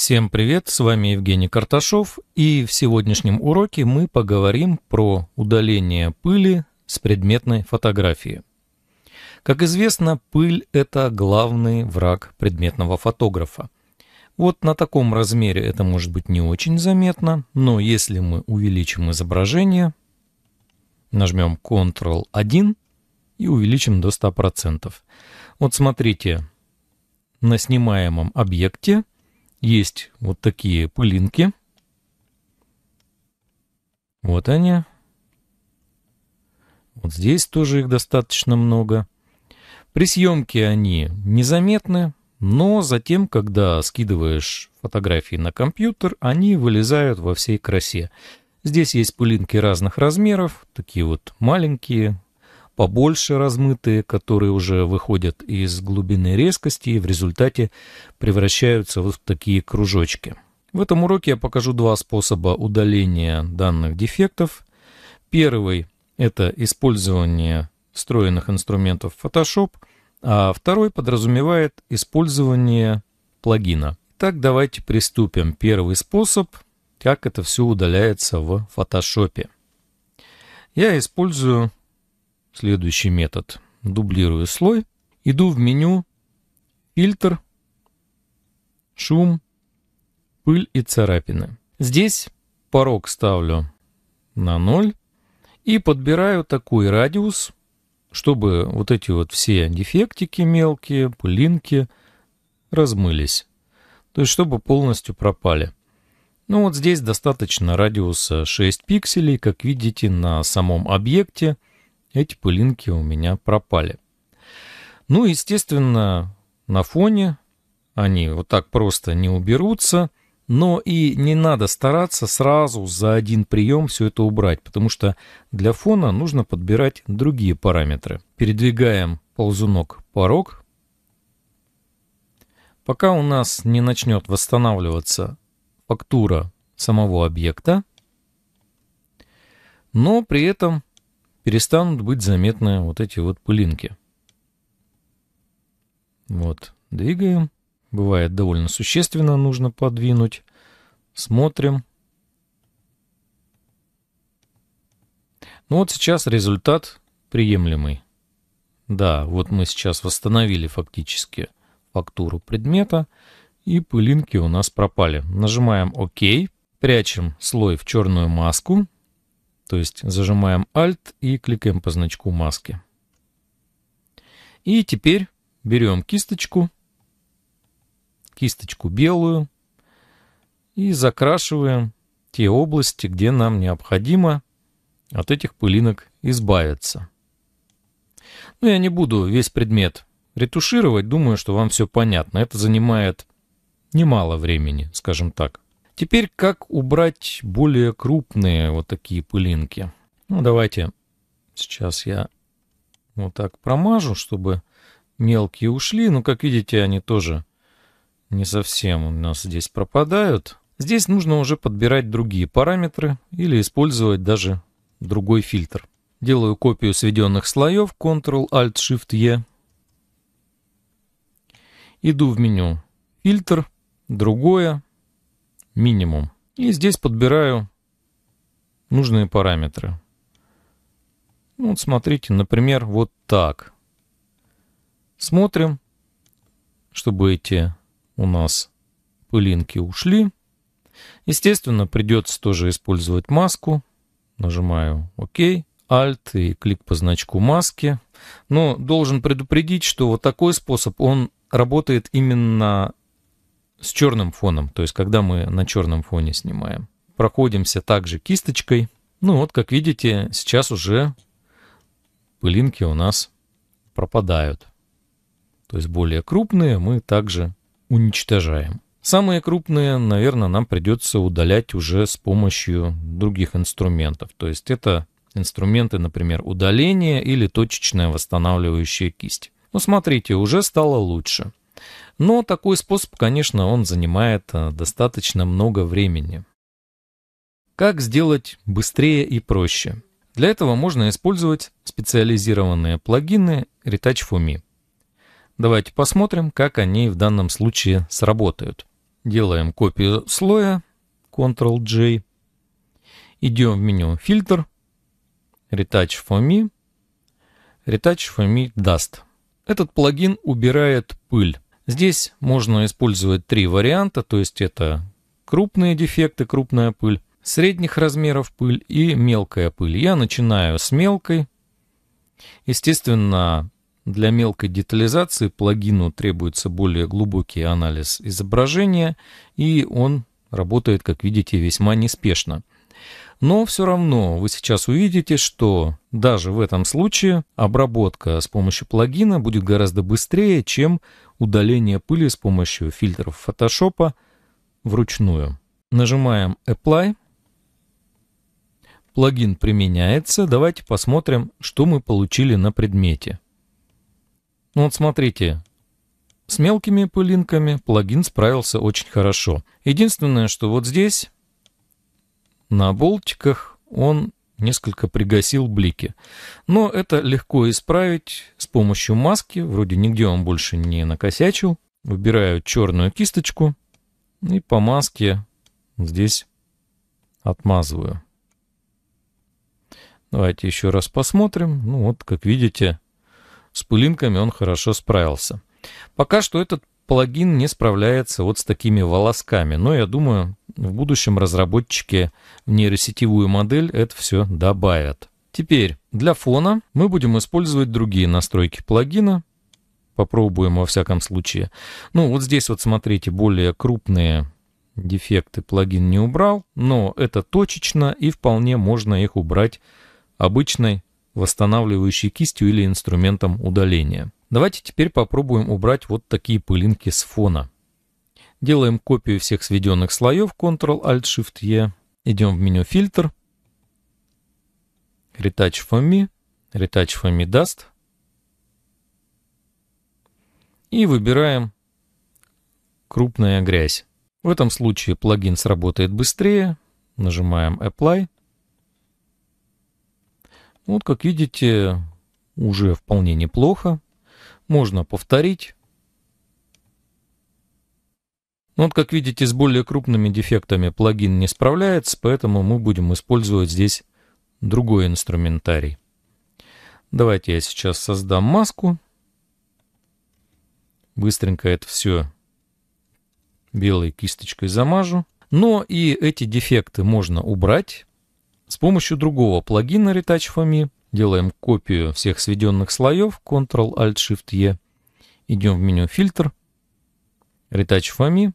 Всем привет, с вами Евгений Карташов, и в сегодняшнем уроке мы поговорим про удаление пыли с предметной фотографии. Как известно, пыль – это главный враг предметного фотографа. Вот на таком размере это может быть не очень заметно, но если мы увеличим изображение, нажмем Ctrl-1 и увеличим до 100%. Вот смотрите, на снимаемом объекте – есть вот такие пылинки. Вот они. Вот здесь тоже их достаточно много. При съемке они незаметны, но затем, когда скидываешь фотографии на компьютер, они вылезают во всей красе. Здесь есть пылинки разных размеров, такие вот маленькие, побольше размытые, которые уже выходят из глубины резкости и в результате превращаются вот в такие кружочки. В этом уроке я покажу два способа удаления данных дефектов. Первый – это использование встроенных инструментов Photoshop, а второй подразумевает использование плагина. Так давайте приступим. Первый способ – как это все удаляется в Photoshop. Я использую Следующий метод. Дублирую слой. Иду в меню «Фильтр», «Шум», «Пыль и царапины». Здесь порог ставлю на 0 и подбираю такой радиус, чтобы вот эти вот все дефектики мелкие, пылинки размылись. То есть, чтобы полностью пропали. Ну вот здесь достаточно радиуса 6 пикселей, как видите на самом объекте – эти пылинки у меня пропали. Ну, естественно, на фоне они вот так просто не уберутся, но и не надо стараться сразу за один прием все это убрать, потому что для фона нужно подбирать другие параметры. Передвигаем ползунок порог. Пока у нас не начнет восстанавливаться фактура самого объекта, но при этом перестанут быть заметны вот эти вот пылинки. Вот, двигаем. Бывает довольно существенно, нужно подвинуть. Смотрим. Ну вот сейчас результат приемлемый. Да, вот мы сейчас восстановили фактически фактуру предмета, и пылинки у нас пропали. Нажимаем ОК, прячем слой в черную маску, то есть зажимаем Alt и кликаем по значку маски. И теперь берем кисточку, кисточку белую и закрашиваем те области, где нам необходимо от этих пылинок избавиться. Но ну, я не буду весь предмет ретушировать, думаю, что вам все понятно. Это занимает немало времени, скажем так. Теперь как убрать более крупные вот такие пылинки? Ну, давайте сейчас я вот так промажу, чтобы мелкие ушли. Но, ну, как видите, они тоже не совсем у нас здесь пропадают. Здесь нужно уже подбирать другие параметры или использовать даже другой фильтр. Делаю копию сведенных слоев Ctrl-Alt-Shift-E. Иду в меню «Фильтр», «Другое», минимум. И здесь подбираю нужные параметры. Ну, вот смотрите, например, вот так. Смотрим, чтобы эти у нас пылинки ушли. Естественно, придется тоже использовать маску. Нажимаю ОК, Alt и клик по значку маски. Но должен предупредить, что вот такой способ, он работает именно с черным фоном, то есть когда мы на черном фоне снимаем. Проходимся также кисточкой. Ну вот, как видите, сейчас уже пылинки у нас пропадают. То есть более крупные мы также уничтожаем. Самые крупные, наверное, нам придется удалять уже с помощью других инструментов. То есть это инструменты, например, удаление или точечная восстанавливающая кисть. Ну, смотрите, уже стало лучше. Но такой способ, конечно, он занимает э, достаточно много времени. Как сделать быстрее и проще? Для этого можно использовать специализированные плагины Retouch for Me. Давайте посмотрим, как они в данном случае сработают. Делаем копию слоя, Ctrl-J. Идем в меню «Фильтр», «Retouch for me», «Retouch for me Dust». Этот плагин убирает пыль. Здесь можно использовать три варианта, то есть это крупные дефекты, крупная пыль, средних размеров пыль и мелкая пыль. Я начинаю с мелкой. Естественно, для мелкой детализации плагину требуется более глубокий анализ изображения, и он работает, как видите, весьма неспешно. Но все равно вы сейчас увидите, что даже в этом случае обработка с помощью плагина будет гораздо быстрее, чем удаление пыли с помощью фильтров Photoshop вручную. Нажимаем Apply. Плагин применяется. Давайте посмотрим, что мы получили на предмете. Ну вот смотрите, с мелкими пылинками плагин справился очень хорошо. Единственное, что вот здесь на болтиках он несколько пригасил блики. Но это легко исправить с помощью маски, вроде нигде он больше не накосячил. Выбираю черную кисточку и по маске здесь отмазываю. Давайте еще раз посмотрим. Ну вот, как видите, с пылинками он хорошо справился. Пока что этот плагин не справляется вот с такими волосками, но я думаю, в будущем разработчики в нейросетевую модель это все добавят. Теперь для фона мы будем использовать другие настройки плагина. Попробуем во всяком случае. Ну, вот здесь вот смотрите, более крупные дефекты плагин не убрал, но это точечно и вполне можно их убрать обычной восстанавливающей кистью или инструментом удаления. Давайте теперь попробуем убрать вот такие пылинки с фона. Делаем копию всех сведенных слоев Ctrl-Alt-Shift-E. Идем в меню «Фильтр», «Retouch for me», «Retouch for me dust». И выбираем «Крупная грязь». В этом случае плагин сработает быстрее. Нажимаем «Apply». Вот, как видите, уже вполне неплохо. Можно повторить ну, вот, как видите, с более крупными дефектами плагин не справляется, поэтому мы будем использовать здесь другой инструментарий. Давайте я сейчас создам маску. Быстренько это все белой кисточкой замажу. Но и эти дефекты можно убрать с помощью другого плагина Retouch.me. Делаем копию всех сведенных слоев Ctrl-Alt-Shift-E. Идем в меню «Фильтр», «Retouch.me»,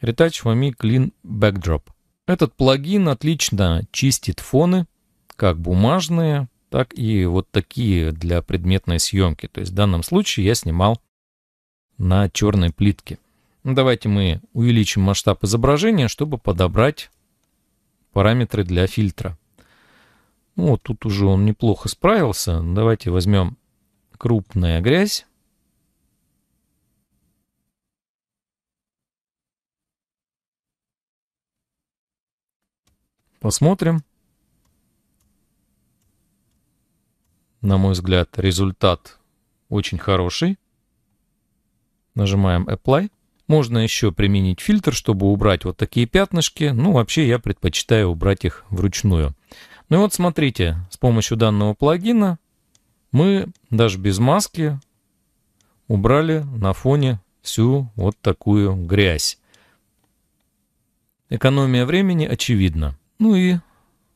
Retouch Wami Clean Backdrop. Этот плагин отлично чистит фоны, как бумажные, так и вот такие для предметной съемки. То есть в данном случае я снимал на черной плитке. Ну, давайте мы увеличим масштаб изображения, чтобы подобрать параметры для фильтра. Ну, вот тут уже он неплохо справился. Давайте возьмем крупная грязь. Посмотрим. На мой взгляд, результат очень хороший. Нажимаем Apply. Можно еще применить фильтр, чтобы убрать вот такие пятнышки. Ну, вообще я предпочитаю убрать их вручную. Ну и вот смотрите, с помощью данного плагина мы даже без маски убрали на фоне всю вот такую грязь. Экономия времени очевидна. Ну и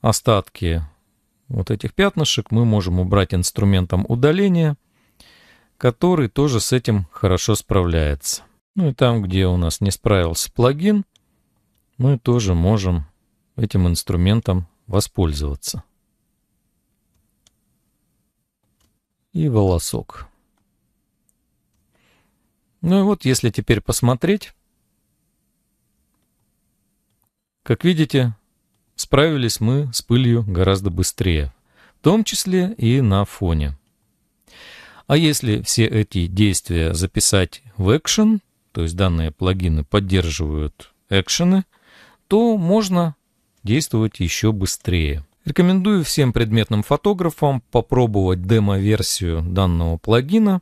остатки вот этих пятнышек мы можем убрать инструментом удаления, который тоже с этим хорошо справляется. Ну и там, где у нас не справился плагин, мы тоже можем этим инструментом воспользоваться. И волосок. Ну и вот, если теперь посмотреть, как видите, Справились мы с пылью гораздо быстрее, в том числе и на фоне. А если все эти действия записать в экшен, то есть данные плагины поддерживают экшены, то можно действовать еще быстрее. Рекомендую всем предметным фотографам попробовать демо-версию данного плагина.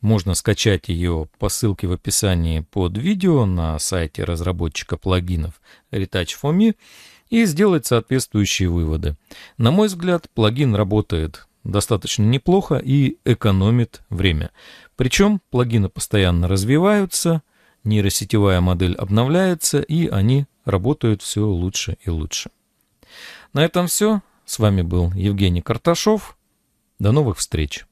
Можно скачать ее по ссылке в описании под видео на сайте разработчика плагинов Retouch for Me и сделать соответствующие выводы. На мой взгляд, плагин работает достаточно неплохо и экономит время. Причем плагины постоянно развиваются, нейросетевая модель обновляется, и они работают все лучше и лучше. На этом все. С вами был Евгений Карташов. До новых встреч!